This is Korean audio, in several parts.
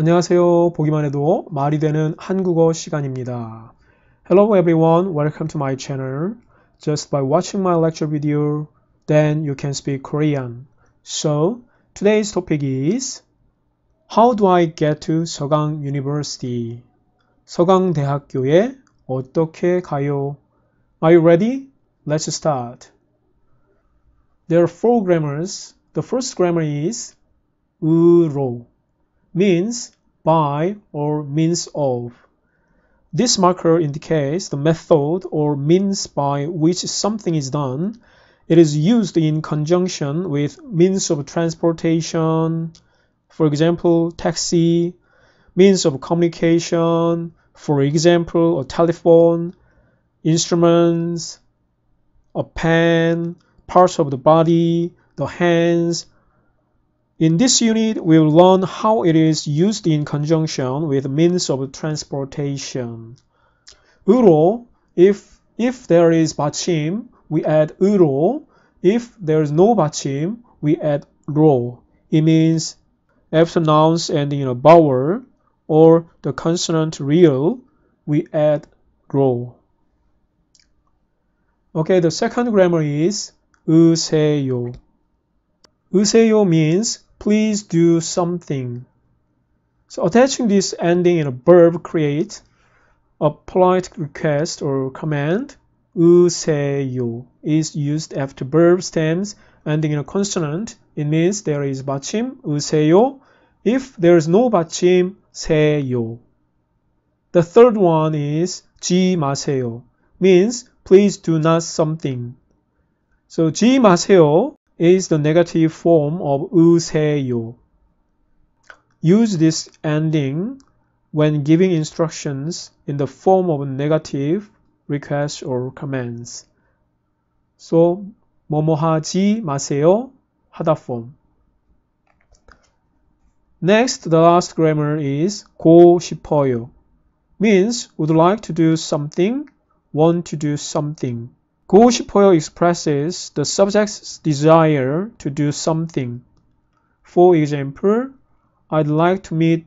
안녕하세요. 보기만 해도 말이 되는 한국어 시간입니다. Hello everyone. Welcome to my channel. Just by watching my lecture video, then you can speak Korean. So, today's topic is How do I get to 서강 University? 서강대학교에 어떻게 가요? Are you ready? Let's start. There are four grammars. The first grammar is 으로 means by or means of. This marker indicates the method or means by which something is done. It is used in conjunction with means of transportation, for example, taxi, means of communication, for example, a telephone, instruments, a pen, parts of the body, the hands, in this unit, we'll learn how it is used in conjunction with means of transportation. 으로, if, if there is 받침, we add 으로. If there is no 받침, we add 로. It means after nouns ending in a vowel or the consonant real, we add 로. Okay, the second grammar is 으세요. 으세요 means please do something. So attaching this ending in a verb create a polite request or command useyo is used after verb stems ending in a consonant. It means there is 받침 useyo. If there is no 받침, seyo. The third one is 지 마세요 means please do not something. So 지 마세요 is the negative form of useyo. Use this ending when giving instructions in the form of negative requests or commands. So, 뭐뭐 하지 마세요 하다 form. Next, the last grammar is 고 싶어요. Means would like to do something, want to do something. Goshpoyo expresses the subject's desire to do something. For example, I'd like to meet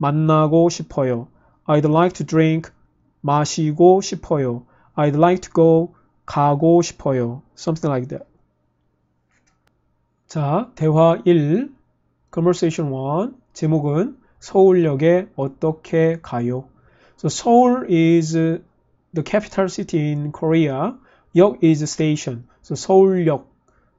만나고 싶어요. I'd like to drink 마시고 싶어요. I'd like to go 가고 싶어요. Something like that. 자, 대화 1 Conversation 1 제목은 서울역에 어떻게 가요? So Seoul is the capital city in Korea. 역 is station. So 서울역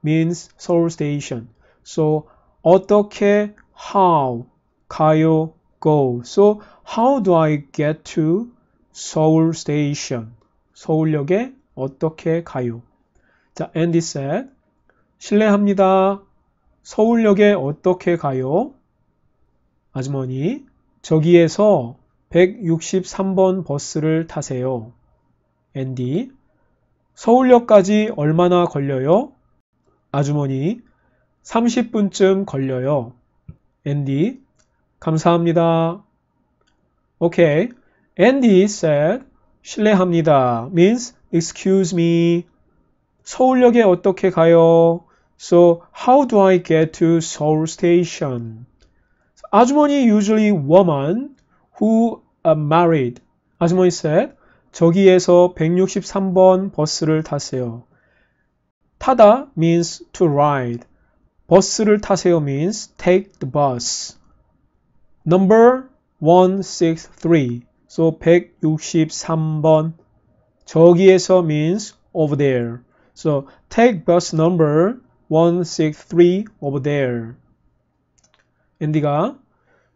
means 서울 station. So 어떻게 how 가요 go. So how do I get to 서울 station? 서울역에 어떻게 가요? 자, Andy said 실례합니다. 서울역에 어떻게 가요? 아주머니, 저기에서 163번 버스를 타세요. 앤디, 서울역까지 얼마나 걸려요? 아주머니 30분쯤 걸려요. 앤디 감사합니다. Okay. Andy said 실례합니다 means excuse me. 서울역에 어떻게 가요? So how do I get to Seoul station? 아주머니 usually woman who are married. 아주머니 said 저기에서 163번 버스를 타세요. 타다 means to ride. 버스를 타세요 means take the bus. Number 163. So 163번. 저기에서 means over there. So take bus number 163 over there. 앤디가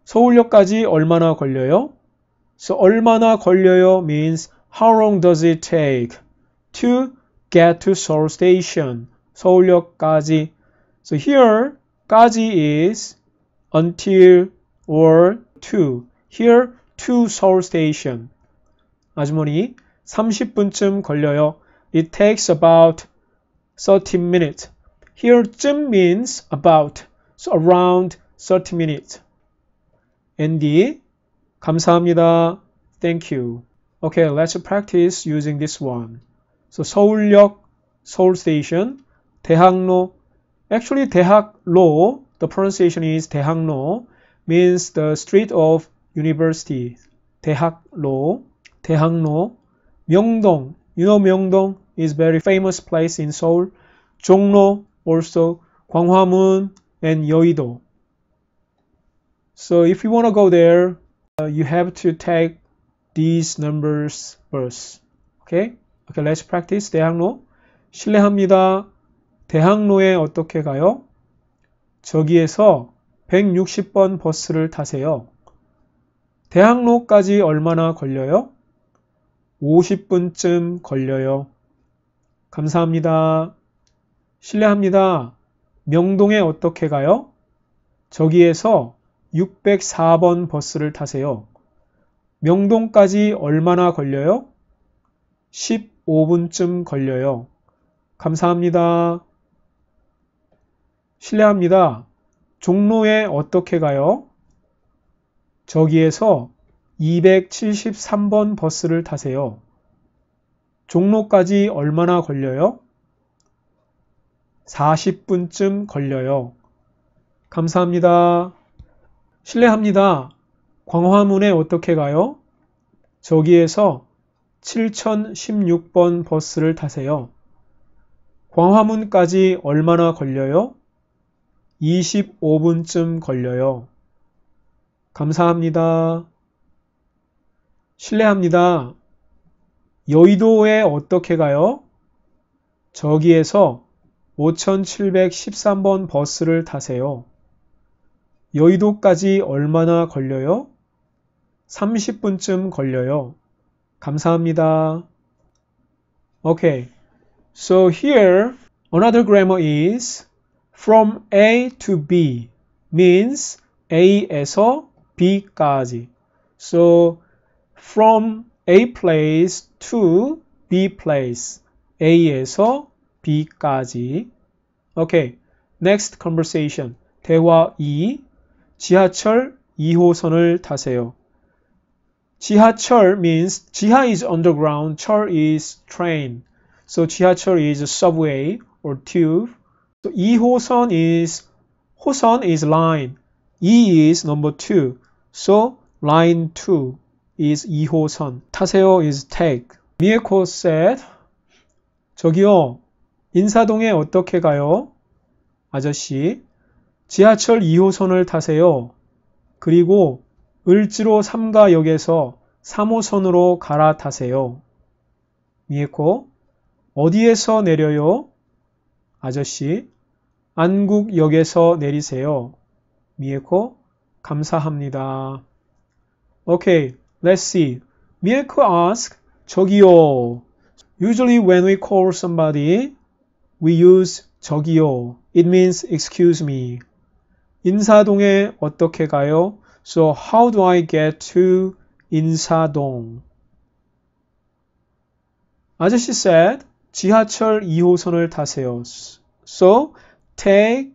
서울역까지 얼마나 걸려요? So 얼마나 걸려요 means How long does it take to get to Seoul Station? 서울역까지. So here, 까지 is until or to. Here, to Seoul Station. 아주머니, 30분쯤 걸려요. It takes about 30 minutes. Here, 쯤 means about. So around 30 minutes. Andy, 감사합니다. Thank you. Okay, let's practice using this one. So 서울역, Seoul Station, 대학로. Actually, 대학로, the pronunciation is 대학로, means the street of university. 대학로, 대학로. 명동, you know 명동 is very famous place in Seoul. 종로, also 광화문 and 여의도. So if you want to go there, uh, you have to take these numbers f i r s t Okay? Okay, let's practice. 대학로. 실례합니다. 대학로에 어떻게 가요? 저기에서 160번 버스를 타세요. 대학로까지 얼마나 걸려요? 50분쯤 걸려요. 감사합니다. 실례합니다. 명동에 어떻게 가요? 저기에서 604번 버스를 타세요. 명동까지 얼마나 걸려요? 15분쯤 걸려요. 감사합니다. 실례합니다. 종로에 어떻게 가요? 저기에서 273번 버스를 타세요. 종로까지 얼마나 걸려요? 40분쯤 걸려요. 감사합니다. 실례합니다. 광화문에 어떻게 가요? 저기에서 7016번 버스를 타세요. 광화문까지 얼마나 걸려요? 25분쯤 걸려요. 감사합니다. 실례합니다. 여의도에 어떻게 가요? 저기에서 5713번 버스를 타세요. 여의도까지 얼마나 걸려요? 30분쯤 걸려요. 감사합니다. Okay. So here another grammar is from A to B means A에서 B까지. So from A place to B place. A에서 B까지. Okay. Next conversation. 대화 2. 지하철 2호선을 타세요. 지하철 means 지하 is underground, 철 is train. So 지하철 is a subway or tube. So 2호선 is 호선 is line. E is number 2. So line 2 is 2호선. 타세요 is take. 미에코 said 저기요. 인사동에 어떻게 가요? 아저씨. 지하철 2호선을 타세요. 그리고 을지로 삼가역에서 3호선으로 갈아타세요. 미에코 어디에서 내려요? 아저씨 안국역에서 내리세요. 미에코 감사합니다. Okay, let's see. Mieko ask 저기요. Usually when we call somebody, we use 저기요. It means excuse me. 인사동에 어떻게 가요? So how do I get to 인사동? 아저씨 said, 지하철 2호선을 타세요. So take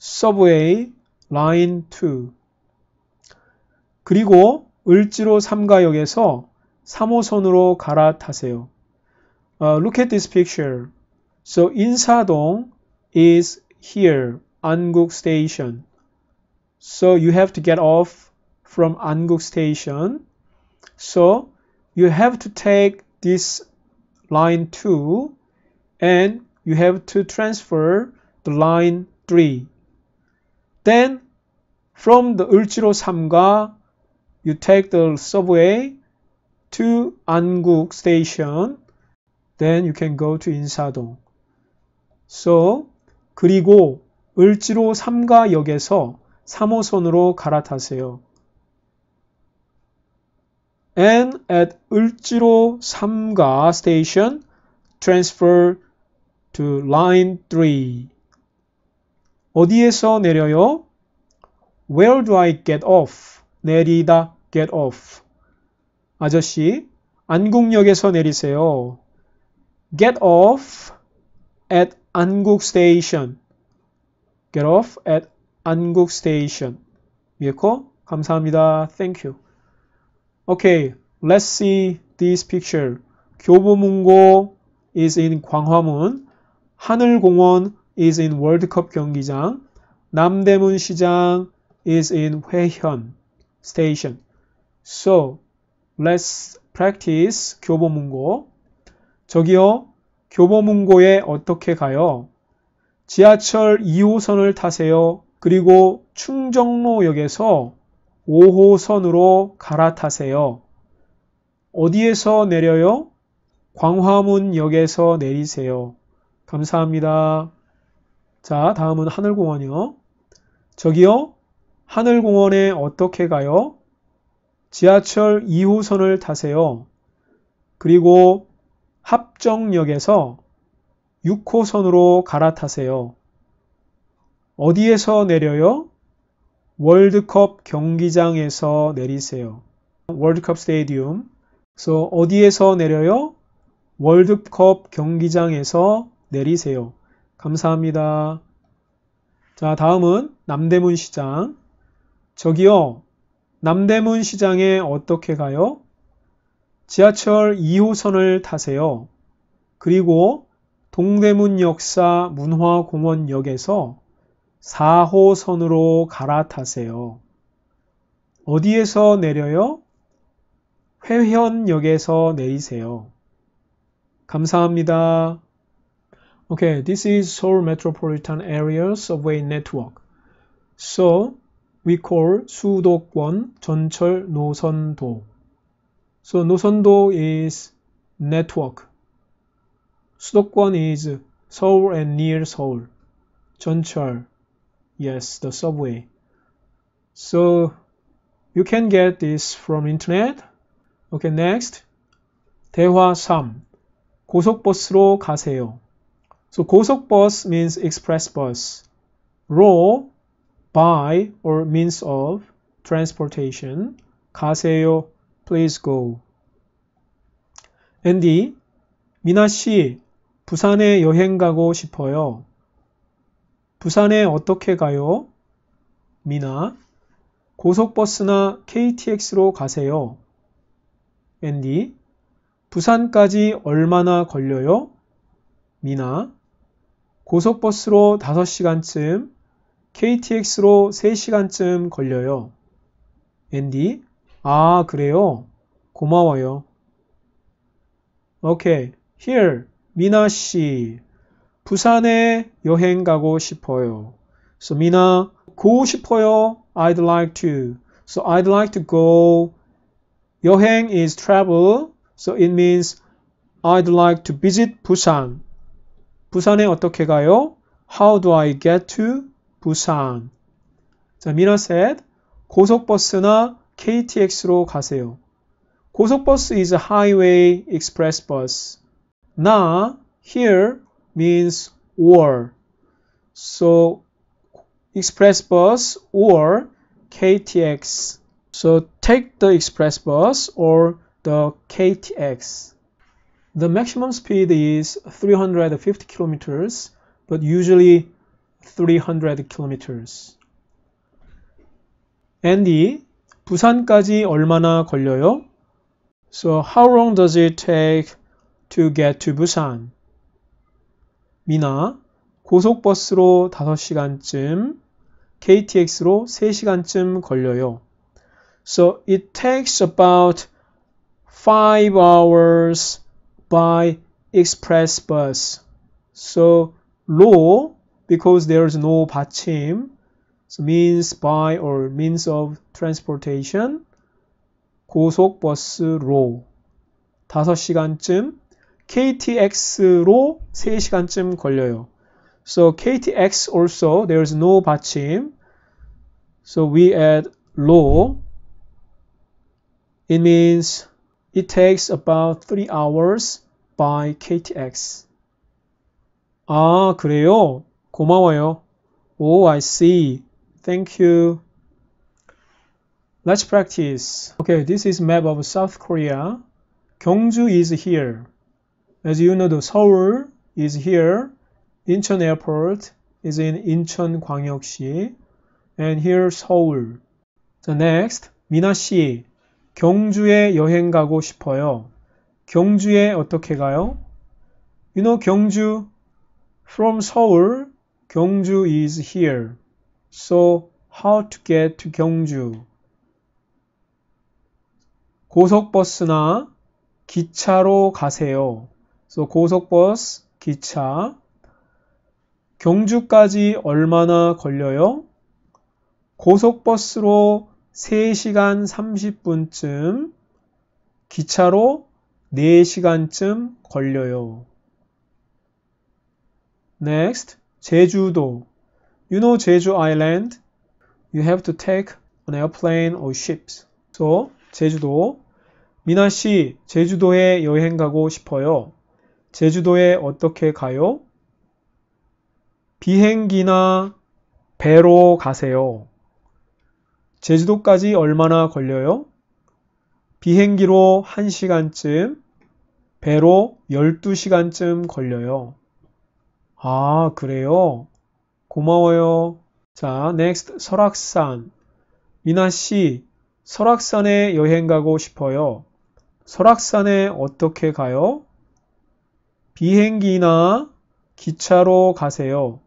subway line 2. 그리고 을지로 3가역에서 3호선으로 갈아타세요. Uh, look at this picture. So 인사동 is here, 안국 스테이션. So you have to get off from Anguk station. So you have to take this line 2 and you have to transfer the line 3. Then from the Ulchiro Samga you take the subway to Anguk station then you can go to Insadong. So 그리고 을지로 3가역에서 3호선으로 갈아타세요. and at 을지로 3가 station transfer to line 3 어디에서 내려요? Where do I get off? 내리다 get off 아저씨 안국역에서 내리세요. get off at 안국 station get off at 안국 스테이션 위에 코 감사합니다. Thank you. Okay, let's see this picture. 교보문고 is in 광화문, 하늘공원 is in 월드컵 경기장, 남대문 시장 is in 회현 스테이션. So, let's practice 교보문고. 저기요, 교보문고에 어떻게 가요? 지하철 2호선을 타세요. 그리고 충정로역에서 5호선으로 갈아타세요. 어디에서 내려요? 광화문역에서 내리세요. 감사합니다. 자, 다음은 하늘공원이요. 저기요, 하늘공원에 어떻게 가요? 지하철 2호선을 타세요. 그리고 합정역에서 6호선으로 갈아타세요. 어디에서 내려요? 월드컵 경기장에서 내리세요. 월드컵 스테디움. 그래서 어디에서 내려요? 월드컵 경기장에서 내리세요. 감사합니다. 자, 다음은 남대문 시장. 저기요. 남대문 시장에 어떻게 가요? 지하철 2호선을 타세요. 그리고 동대문역사 문화공원역에서 4호선으로 갈아타세요. 어디에서 내려요? 회현역에서 내리세요. 감사합니다. Okay, this is Seoul Metropolitan Area Subway Network. So, we call 수도권 전철 노선도. So, 노선도 is network. 수도권 is 서울 and near 서울. 전철. Yes, the subway. So you can get this from internet. Okay, next. 대화 3. 고속버스로 가세요. So 고속버스 means express bus. row by or means of transportation. 가세요. Please go. a n 앤디, 미나 씨, 부산에 여행 가고 싶어요. 부산에 어떻게 가요? 미나 고속버스나 KTX로 가세요. 앤디 부산까지 얼마나 걸려요? 미나 고속버스로 5시간쯤, KTX로 3시간쯤 걸려요. 앤디 아 그래요? 고마워요. 오케이. Okay. Here, 미나 씨. 부산에 여행 가고 싶어요. So 미나 go 싶어요. I'd like to. So I'd like to go. 여행 is travel. So it means I'd like to visit 부산. 부산에 어떻게 가요? How do I get to 부산? 자, 미나 said 고속버스나 KTX로 가세요. 고속버스 is a highway express bus. 나 here means or. So express bus or KTX. So take the express bus or the KTX. The maximum speed is 350 kilometers, but usually 300 kilometers. Andy, 부산까지 얼마나 걸려요? So how long does it take to get to Busan? 미나 고속버스로 5시간쯤, KTX로 3시간쯤 걸려요. So it takes about 5 hours by express bus. So 로 because there's no 받침 so means by or means of transportation 고속버스로 5시간쯤 KTX로 3시간쯤 걸려요. So KTX also there is no 받침. So we add lo. It means it takes about 3 hours by KTX. 아, 그래요? 고마워요. Oh, I see. Thank you. Let's practice. Okay, this is map of South Korea. Gyeongju is here. As you know, the 서울 is here. Incheon Airport is in 인천광역시. And here 서울. The next, 미나 씨. 경주에 여행 가고 싶어요. 경주에 어떻게 가요? You know 경주 from 서울. 경주 is here. So how to get to 경주? 고속버스나 기차로 가세요. so 고속버스, 기차, 경주까지 얼마나 걸려요? 고속버스로 3시간 30분쯤, 기차로 4시간쯤 걸려요. Next, 제주도. You know 제주 island? You have to take an airplane or ships. So, 제주도. 미나 씨, 제주도에 여행 가고 싶어요. 제주도에 어떻게 가요? 비행기나 배로 가세요. 제주도까지 얼마나 걸려요? 비행기로 1시간쯤, 배로 12시간쯤 걸려요. 아, 그래요? 고마워요. 자, next 설악산. 미나 씨, 설악산에 여행 가고 싶어요. 설악산에 어떻게 가요? 비행기나 기차로 가세요.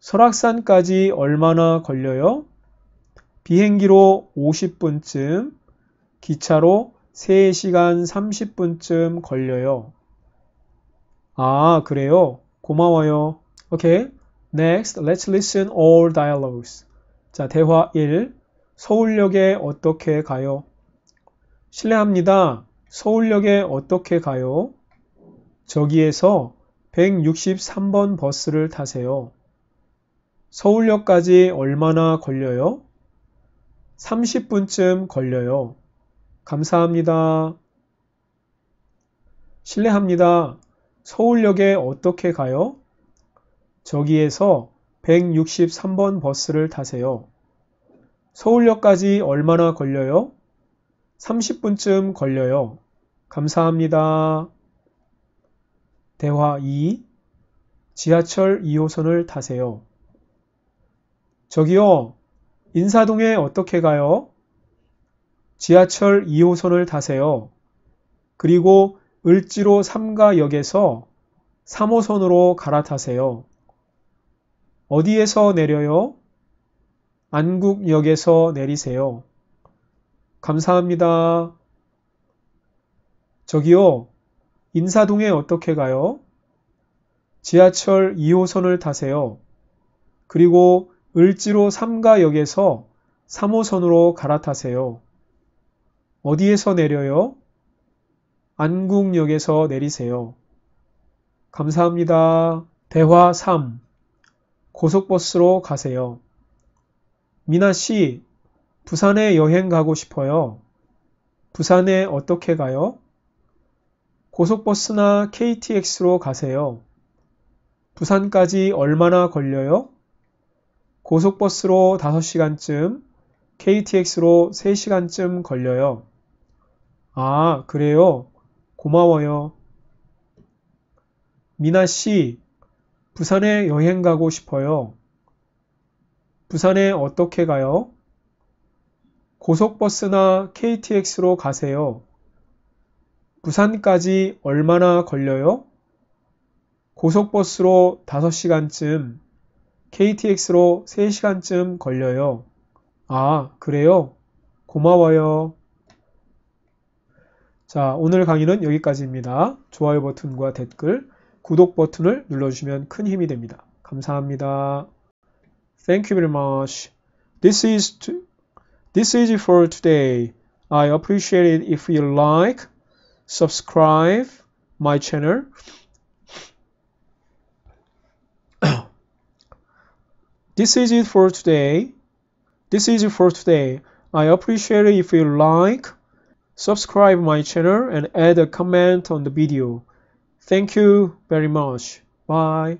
설악산까지 얼마나 걸려요? 비행기로 50분쯤, 기차로 3시간 30분쯤 걸려요. 아, 그래요? 고마워요. 오케이. Next, let's listen all dialogues. 자, 대화 1. 서울역에 어떻게 가요? 실례합니다. 서울역에 어떻게 가요? 저기에서 163번 버스를 타세요. 서울역까지 얼마나 걸려요? 30분쯤 걸려요. 감사합니다. 실례합니다. 서울역에 어떻게 가요? 저기에서 163번 버스를 타세요. 서울역까지 얼마나 걸려요? 30분쯤 걸려요. 감사합니다. 대화 2 지하철 2호선을 타세요. 저기요. 인사동에 어떻게 가요? 지하철 2호선을 타세요. 그리고 을지로 3가역에서 3호선으로 갈아타세요. 어디에서 내려요? 안국역에서 내리세요. 감사합니다. 저기요. 인사동에 어떻게 가요? 지하철 2호선을 타세요. 그리고 을지로 3가역에서 3호선으로 갈아타세요. 어디에서 내려요? 안국역에서 내리세요. 감사합니다. 대화 3. 고속버스로 가세요. 미나 씨, 부산에 여행 가고 싶어요. 부산에 어떻게 가요? 고속버스나 KTX로 가세요. 부산까지 얼마나 걸려요? 고속버스로 5시간쯤, KTX로 3시간쯤 걸려요. 아, 그래요? 고마워요. 미나 씨, 부산에 여행 가고 싶어요. 부산에 어떻게 가요? 고속버스나 KTX로 가세요. 부산까지 얼마나 걸려요? 고속버스로 5시간쯤, KTX로 3시간쯤 걸려요. 아, 그래요? 고마워요. 자, 오늘 강의는 여기까지입니다. 좋아요 버튼과 댓글, 구독 버튼을 눌러주시면 큰 힘이 됩니다. 감사합니다. Thank you very much. This is, to, this is for today. I appreciate it if you like. subscribe my channel this is it for today this is it for today i appreciate it if you like subscribe my channel and add a comment on the video thank you very much bye